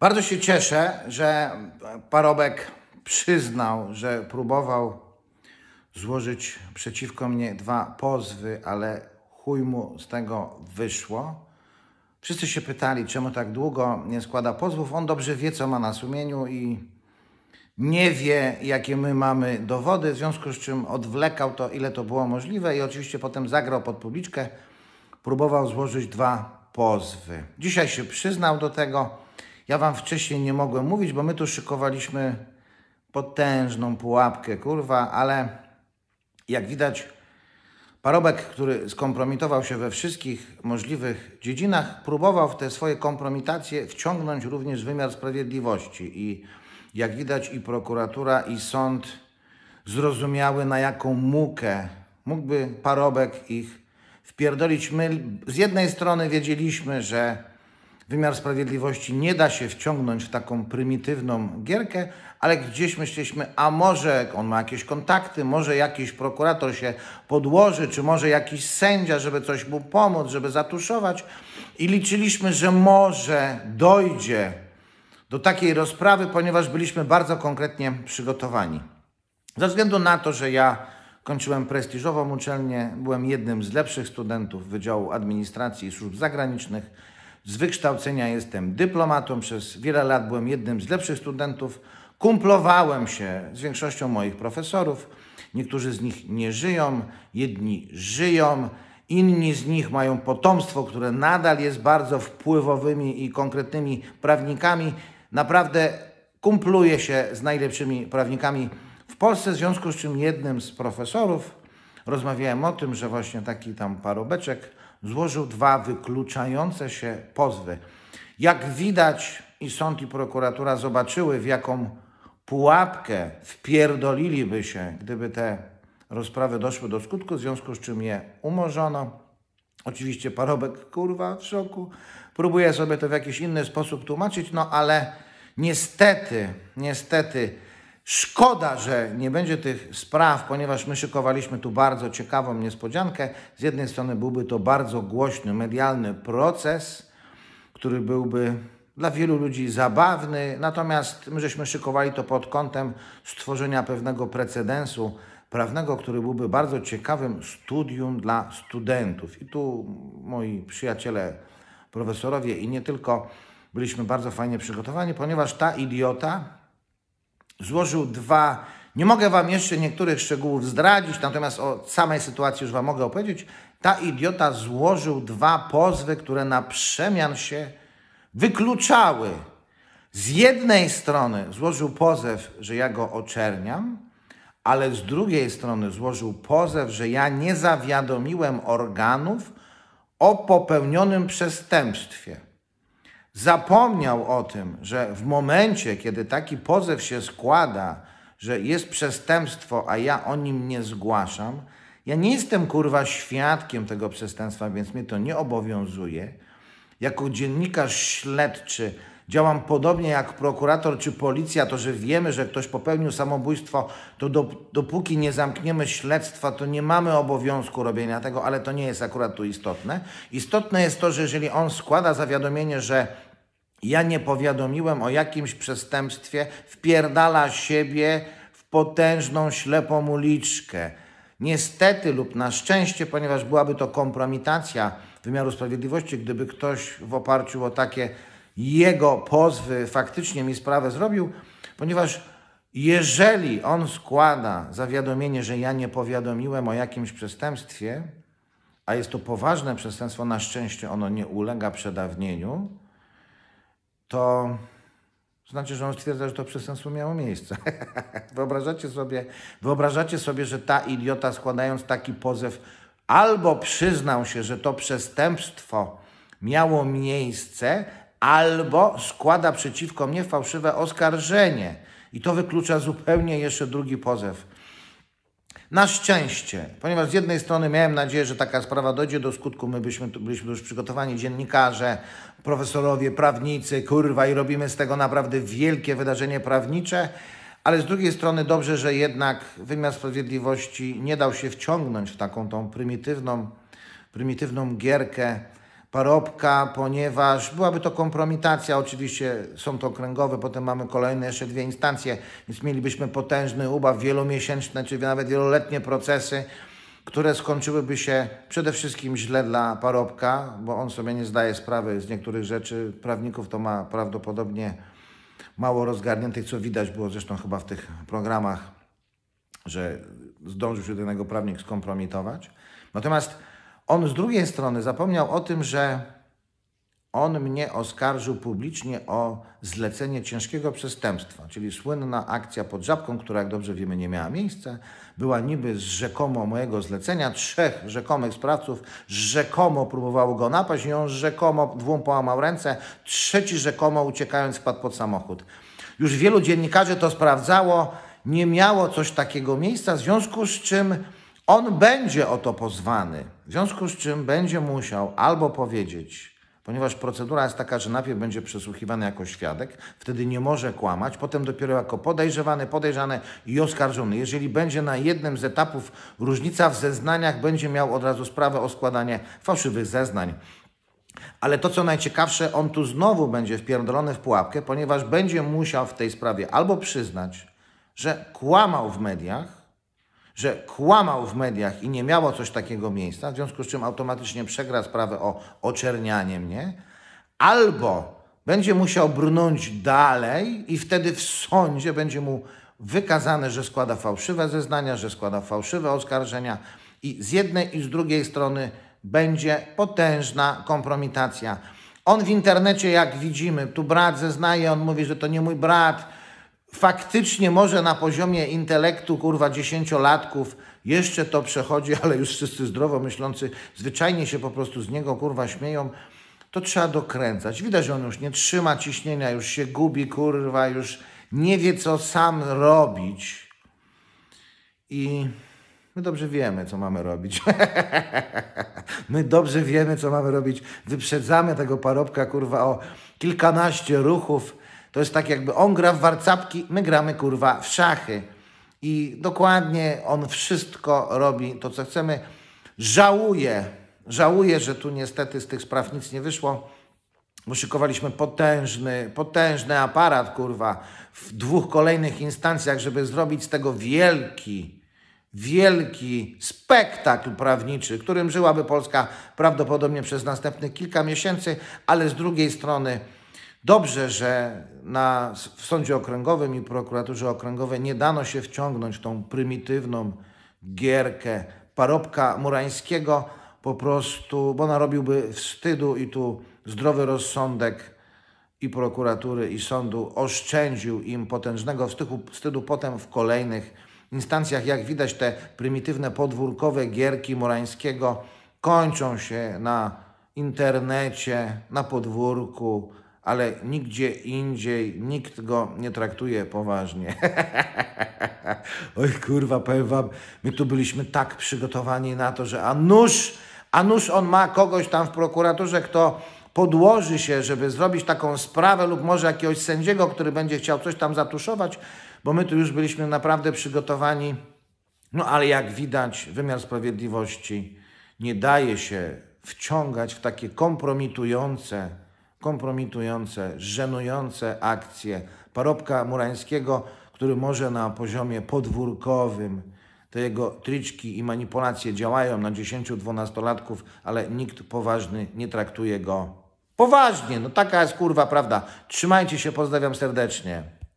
Bardzo się cieszę, że Parobek przyznał, że próbował złożyć przeciwko mnie dwa pozwy, ale chuj mu z tego wyszło. Wszyscy się pytali, czemu tak długo nie składa pozwów. On dobrze wie, co ma na sumieniu i nie wie, jakie my mamy dowody, w związku z czym odwlekał to, ile to było możliwe i oczywiście potem zagrał pod publiczkę, próbował złożyć dwa pozwy. Dzisiaj się przyznał do tego. Ja wam wcześniej nie mogłem mówić, bo my tu szykowaliśmy potężną pułapkę, kurwa, ale jak widać, parobek, który skompromitował się we wszystkich możliwych dziedzinach, próbował w te swoje kompromitacje wciągnąć również wymiar sprawiedliwości. I jak widać, i prokuratura, i sąd zrozumiały, na jaką mukę mógłby parobek ich wpierdolić. My z jednej strony wiedzieliśmy, że wymiar sprawiedliwości nie da się wciągnąć w taką prymitywną gierkę, ale gdzieś myśleliśmy, a może on ma jakieś kontakty, może jakiś prokurator się podłoży, czy może jakiś sędzia, żeby coś mu pomóc, żeby zatuszować. I liczyliśmy, że może dojdzie do takiej rozprawy, ponieważ byliśmy bardzo konkretnie przygotowani. Ze względu na to, że ja Kończyłem prestiżową uczelnię, byłem jednym z lepszych studentów Wydziału Administracji i Służb Zagranicznych. Z wykształcenia jestem dyplomatą, przez wiele lat byłem jednym z lepszych studentów. Kumplowałem się z większością moich profesorów. Niektórzy z nich nie żyją, jedni żyją, inni z nich mają potomstwo, które nadal jest bardzo wpływowymi i konkretnymi prawnikami. Naprawdę kumpluje się z najlepszymi prawnikami w Polsce, w związku z czym jednym z profesorów rozmawiałem o tym, że właśnie taki tam parobeczek złożył dwa wykluczające się pozwy. Jak widać, i sąd i prokuratura zobaczyły, w jaką pułapkę wpierdoliliby się, gdyby te rozprawy doszły do skutku, w związku z czym je umorzono. Oczywiście parobek, kurwa, w szoku. Próbuję sobie to w jakiś inny sposób tłumaczyć, no ale niestety, niestety Szkoda, że nie będzie tych spraw, ponieważ my szykowaliśmy tu bardzo ciekawą niespodziankę. Z jednej strony byłby to bardzo głośny, medialny proces, który byłby dla wielu ludzi zabawny, natomiast my żeśmy szykowali to pod kątem stworzenia pewnego precedensu prawnego, który byłby bardzo ciekawym studium dla studentów. I tu moi przyjaciele, profesorowie i nie tylko byliśmy bardzo fajnie przygotowani, ponieważ ta idiota złożył dwa. Nie mogę Wam jeszcze niektórych szczegółów zdradzić, natomiast o samej sytuacji już Wam mogę opowiedzieć. Ta idiota złożył dwa pozwy, które na przemian się wykluczały. Z jednej strony złożył pozew, że ja go oczerniam, ale z drugiej strony złożył pozew, że ja nie zawiadomiłem organów o popełnionym przestępstwie zapomniał o tym, że w momencie, kiedy taki pozew się składa, że jest przestępstwo, a ja o nim nie zgłaszam, ja nie jestem kurwa świadkiem tego przestępstwa, więc mnie to nie obowiązuje. Jako dziennikarz śledczy Działam podobnie jak prokurator czy policja, to że wiemy, że ktoś popełnił samobójstwo, to dopóki nie zamkniemy śledztwa, to nie mamy obowiązku robienia tego, ale to nie jest akurat tu istotne. Istotne jest to, że jeżeli on składa zawiadomienie, że ja nie powiadomiłem o jakimś przestępstwie, wpierdala siebie w potężną ślepą uliczkę. Niestety lub na szczęście, ponieważ byłaby to kompromitacja wymiaru sprawiedliwości, gdyby ktoś w oparciu o takie jego pozw faktycznie mi sprawę zrobił, ponieważ jeżeli on składa zawiadomienie, że ja nie powiadomiłem o jakimś przestępstwie, a jest to poważne przestępstwo, na szczęście ono nie ulega przedawnieniu, to znaczy, że on stwierdza, że to przestępstwo miało miejsce. wyobrażacie, sobie, wyobrażacie sobie, że ta idiota składając taki pozew albo przyznał się, że to przestępstwo miało miejsce, albo składa przeciwko mnie fałszywe oskarżenie i to wyklucza zupełnie jeszcze drugi pozew. Na szczęście, ponieważ z jednej strony miałem nadzieję, że taka sprawa dojdzie do skutku, my byśmy, byliśmy już przygotowani, dziennikarze, profesorowie, prawnicy, kurwa, i robimy z tego naprawdę wielkie wydarzenie prawnicze, ale z drugiej strony dobrze, że jednak wymiar sprawiedliwości nie dał się wciągnąć w taką tą prymitywną, prymitywną gierkę Parobka, ponieważ byłaby to kompromitacja. Oczywiście są to okręgowe, potem mamy kolejne jeszcze dwie instancje, więc mielibyśmy potężny ubaw, wielomiesięczne czy nawet wieloletnie procesy, które skończyłyby się przede wszystkim źle dla Parobka, bo on sobie nie zdaje sprawy z niektórych rzeczy. Prawników to ma prawdopodobnie mało rozgarniętych, co widać było zresztą chyba w tych programach, że zdążył się jednego prawnik skompromitować. Natomiast on z drugiej strony zapomniał o tym, że on mnie oskarżył publicznie o zlecenie ciężkiego przestępstwa, czyli słynna akcja pod Żabką, która, jak dobrze wiemy, nie miała miejsca. Była niby z rzekomo mojego zlecenia. Trzech rzekomych sprawców rzekomo próbowało go napaść i on rzekomo dwóm połamał ręce, trzeci rzekomo uciekając wpadł pod samochód. Już wielu dziennikarzy to sprawdzało, nie miało coś takiego miejsca, w związku z czym on będzie o to pozwany, w związku z czym będzie musiał albo powiedzieć, ponieważ procedura jest taka, że najpierw będzie przesłuchiwany jako świadek, wtedy nie może kłamać, potem dopiero jako podejrzewany, podejrzany i oskarżony. Jeżeli będzie na jednym z etapów różnica w zeznaniach, będzie miał od razu sprawę o składanie fałszywych zeznań. Ale to, co najciekawsze, on tu znowu będzie wpierdolony w pułapkę, ponieważ będzie musiał w tej sprawie albo przyznać, że kłamał w mediach, że kłamał w mediach i nie miało coś takiego miejsca, w związku z czym automatycznie przegra sprawę o oczernianie mnie, albo będzie musiał brnąć dalej i wtedy w sądzie będzie mu wykazane, że składa fałszywe zeznania, że składa fałszywe oskarżenia i z jednej i z drugiej strony będzie potężna kompromitacja. On w internecie, jak widzimy, tu brat zeznaje, on mówi, że to nie mój brat, faktycznie może na poziomie intelektu, kurwa, dziesięciolatków jeszcze to przechodzi, ale już wszyscy zdrowo myślący zwyczajnie się po prostu z niego, kurwa, śmieją, to trzeba dokręcać. Widać, że on już nie trzyma ciśnienia, już się gubi, kurwa, już nie wie, co sam robić. I my dobrze wiemy, co mamy robić. my dobrze wiemy, co mamy robić. Wyprzedzamy tego parobka, kurwa, o kilkanaście ruchów, to jest tak jakby on gra w warcapki, my gramy kurwa w szachy. I dokładnie on wszystko robi to, co chcemy. Żałuję, żałuję, że tu niestety z tych spraw nic nie wyszło. Bo potężny, potężny aparat, kurwa, w dwóch kolejnych instancjach, żeby zrobić z tego wielki, wielki spektakl prawniczy, którym żyłaby Polska prawdopodobnie przez następnych kilka miesięcy, ale z drugiej strony Dobrze, że na, w sądzie okręgowym i prokuraturze okręgowej nie dano się wciągnąć tą prymitywną gierkę parobka Murańskiego, po prostu, bo narobiłby wstydu i tu zdrowy rozsądek i prokuratury, i sądu oszczędził im potężnego wstydu, wstydu potem w kolejnych instancjach. Jak widać, te prymitywne podwórkowe gierki Murańskiego kończą się na internecie, na podwórku, ale nigdzie indziej nikt go nie traktuje poważnie. Oj kurwa, powiem wam, my tu byliśmy tak przygotowani na to, że a nóż, a nóż on ma kogoś tam w prokuraturze, kto podłoży się, żeby zrobić taką sprawę lub może jakiegoś sędziego, który będzie chciał coś tam zatuszować, bo my tu już byliśmy naprawdę przygotowani. No ale jak widać, wymiar sprawiedliwości nie daje się wciągać w takie kompromitujące kompromitujące, żenujące akcje parobka Murańskiego, który może na poziomie podwórkowym te jego triczki i manipulacje działają na 10-12-latków, ale nikt poważny nie traktuje go poważnie. No taka jest kurwa prawda. Trzymajcie się, pozdrawiam serdecznie.